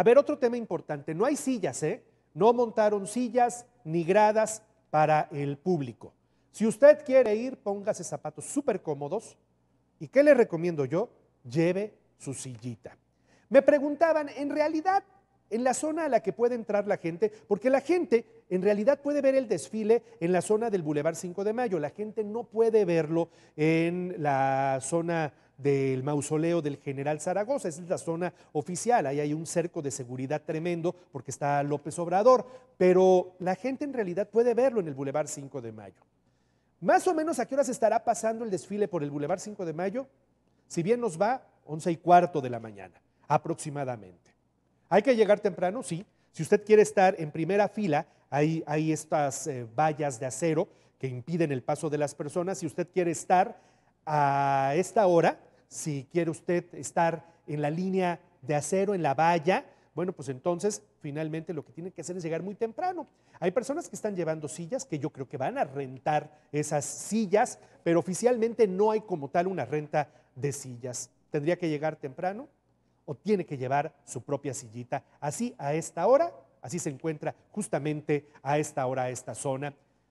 A ver, otro tema importante, no hay sillas, ¿eh? No montaron sillas ni gradas para el público. Si usted quiere ir, póngase zapatos súper cómodos. ¿Y qué le recomiendo yo? Lleve su sillita. Me preguntaban, en realidad, en la zona a la que puede entrar la gente, porque la gente en realidad puede ver el desfile en la zona del Boulevard 5 de Mayo, la gente no puede verlo en la zona del mausoleo del general Zaragoza. Esa es la zona oficial. Ahí hay un cerco de seguridad tremendo porque está López Obrador. Pero la gente en realidad puede verlo en el Boulevard 5 de Mayo. Más o menos a qué horas estará pasando el desfile por el Boulevard 5 de Mayo. Si bien nos va, 11 y cuarto de la mañana, aproximadamente. ¿Hay que llegar temprano? Sí. Si usted quiere estar en primera fila, hay, estas eh, vallas de acero que impiden el paso de las personas. Si usted quiere estar a esta hora, si quiere usted estar en la línea de acero, en la valla, bueno, pues entonces finalmente lo que tiene que hacer es llegar muy temprano. Hay personas que están llevando sillas, que yo creo que van a rentar esas sillas, pero oficialmente no hay como tal una renta de sillas. Tendría que llegar temprano o tiene que llevar su propia sillita. Así a esta hora, así se encuentra justamente a esta hora, a esta zona